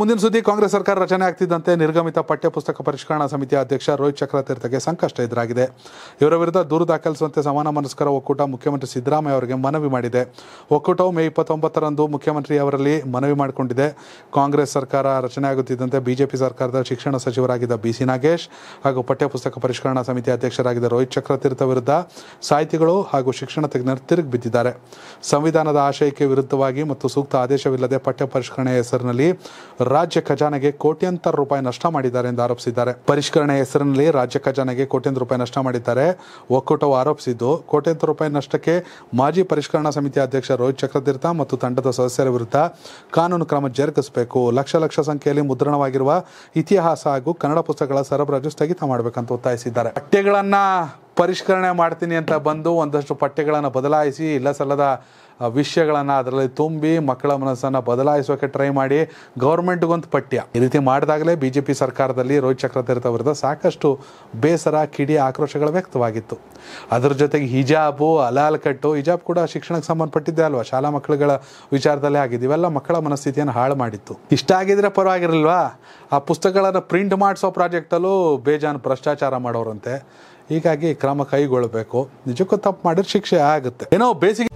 ಮುಂದಿನ ಸುದ್ದಿ ಕಾಂಗ್ರೆಸ್ ಸರ್ಕಾರ ರಚನೆ ಆಗ್ತಿದ್ದಂತೆ ನಿರ್ಗಮಿತ ಪಠ್ಯಪುಸ್ತಕ ಪರಿಷ್ಕರಣಾ ಸಮಿತಿಯ ಅಧ್ಯಕ್ಷ ರೋಹಿತ್ ಚಕ್ರತೀರ್ಥಗೆ ಸಂಕಷ್ಟ ಎದುರಾಗಿದೆ ಇವರ ವಿರುದ್ಧ ದೂರು ದಾಖಲಿಸುವಂತೆ ಸಮಾನ ಮನಸ್ಕರ ಒಕ್ಕೂಟ ಮುಖ್ಯಮಂತ್ರಿ ಸಿದ್ದರಾಮಯ್ಯ ಅವರಿಗೆ ಮನವಿ ಮಾಡಿದೆ ಒಕ್ಕೂಟವು ಮೇ ಇಪ್ಪತ್ತೊಂಬತ್ತರಂದು ಮುಖ್ಯಮಂತ್ರಿ ಅವರಲ್ಲಿ ಮನವಿ ಮಾಡಿಕೊಂಡಿದೆ ಕಾಂಗ್ರೆಸ್ ಸರ್ಕಾರ ರಚನೆ ಆಗುತ್ತಿದ್ದಂತೆ ಬಿಜೆಪಿ ಸರ್ಕಾರದ ಶಿಕ್ಷಣ ಸಚಿವರಾಗಿದ್ದ ಬಿ ಸಿ ನಾಗೇಶ್ ಹಾಗೂ ಪಠ್ಯಪುಸ್ತಕ ಪರಿಷ್ಕರಣಾ ಸಮಿತಿ ಅಧ್ಯಕ್ಷರಾಗಿದ್ದ ರೋಹಿತ್ ಚಕ್ರತೀರ್ಥ ವಿರುದ್ಧ ಸಾಹಿತಿಗಳು ಹಾಗೂ ಶಿಕ್ಷಣ ತಜ್ಞರು ತಿರುಗಿ ಬಿದ್ದಿದ್ದಾರೆ ಸಂವಿಧಾನದ ಆಶಯಕ್ಕೆ ವಿರುದ್ಧವಾಗಿ ಮತ್ತು ಸೂಕ್ತ ಆದೇಶವಿಲ್ಲದೆ ಪಠ್ಯ ಪರಿಷ್ಕರಣೆಯ ಹೆಸರಿನಲ್ಲಿ ರಾಜ್ಯ ಖಜಾನೆಗೆ ಕೋಟ್ಯಂತರ ರೂಪಾಯಿ ನಷ್ಟ ಮಾಡಿದ್ದಾರೆ ಎಂದು ಆರೋಪಿಸಿದ್ದಾರೆ ಪರಿಷ್ಕರಣೆ ಹೆಸರಿನಲ್ಲಿ ರಾಜ್ಯ ಖಜಾನೆಗೆ ಕೋಟ್ಯಂತರ ರೂಪಾಯಿ ನಷ್ಟ ಮಾಡಿದ್ದಾರೆ ಒಕ್ಕೂಟವು ಆರೋಪಿಸಿದ್ದು ಕೋಟ್ಯಂತರ ರೂಪಾಯಿ ನಷ್ಟಕ್ಕೆ ಮಾಜಿ ಪರಿಷ್ಕರಣಾ ಸಮಿತಿ ಅಧ್ಯಕ್ಷ ರೋಹಿತ್ ಚಕ್ರತೀರ್ಥ ಮತ್ತು ತಂಡದ ಸದಸ್ಯರ ವಿರುದ್ಧ ಕಾನೂನು ಕ್ರಮ ಜರುಗಿಸಬೇಕು ಲಕ್ಷ ಲಕ್ಷ ಸಂಖ್ಯೆಯಲ್ಲಿ ಮುದ್ರಣವಾಗಿರುವ ಇತಿಹಾಸ ಹಾಗೂ ಕನ್ನಡ ಪುಸ್ತಕಗಳ ಸರಬರಾಜು ಸ್ಥಗಿತ ಮಾಡಬೇಕಂತ ಒತ್ತಾಯಿಸಿದ್ದಾರೆ ಪಠ್ಯಗಳನ್ನ ಪರಿಷ್ಕರಣೆ ಮಾಡ್ತೀನಿ ಅಂತ ಬಂದು ಒಂದಷ್ಟು ಪಠ್ಯಗಳನ್ನು ಬದಲಾಯಿಸಿ ಇಲ್ಲ ಸಲ್ಲದ ವಿಷಯಗಳನ್ನು ಅದರಲ್ಲಿ ತುಂಬಿ ಮಕ್ಕಳ ಮನಸ್ಸನ್ನು ಬದಲಾಯಿಸೋಕೆ ಟ್ರೈ ಮಾಡಿ ಗೌರ್ಮೆಂಟ್ಗೊಂದು ಪಠ್ಯ ಈ ರೀತಿ ಮಾಡಿದಾಗಲೇ ಬಿ ಜೆ ಪಿ ಸರ್ಕಾರದಲ್ಲಿ ರೋಹಿತ್ ಚಕ್ರತೀರ್ಥ ವಿರುದ್ಧ ಸಾಕಷ್ಟು ಬೇಸರ ಕಿಡಿ ಆಕ್ರೋಶಗಳು ವ್ಯಕ್ತವಾಗಿತ್ತು ಅದರ ಜೊತೆಗೆ ಹಿಜಾಬು ಅಲಾಲ್ ಕಟ್ಟು ಹಿಜಾಬ್ ಕೂಡ ಶಿಕ್ಷಣಕ್ಕೆ ಸಂಬಂಧಪಟ್ಟಿದ್ದೆ ಅಲ್ವಾ ಶಾಲಾ ಮಕ್ಕಳುಗಳ ವಿಚಾರದಲ್ಲೇ ಆಗಿದೆ ಇವೆಲ್ಲ ಮಕ್ಕಳ ಮನಸ್ಥಿತಿಯನ್ನು ಹಾಳು ಮಾಡಿತ್ತು ಇಷ್ಟ ಆಗಿದ್ರೆ ಪರವಾಗಿರಲ್ವಾ ಆ ಪುಸ್ತಕಗಳನ್ನು ಪ್ರಿಂಟ್ ಮಾಡಿಸೋ ಪ್ರಾಜೆಕ್ಟಲ್ಲೂ ಬೇಜಾನ್ ಭ್ರಷ್ಟಾಚಾರ ಮಾಡೋರಂತೆ ಹೀಗಾಗಿ ಕ್ರಮ ಕೈಗೊಳ್ಳಬೇಕು ನಿಜಕ್ಕೂ ತಪ್ಪು ಮಾಡಿದ್ರೆ ಶಿಕ್ಷೆ ಆಗುತ್ತೆ ಏನೋ ಬೇಸಿಗೆ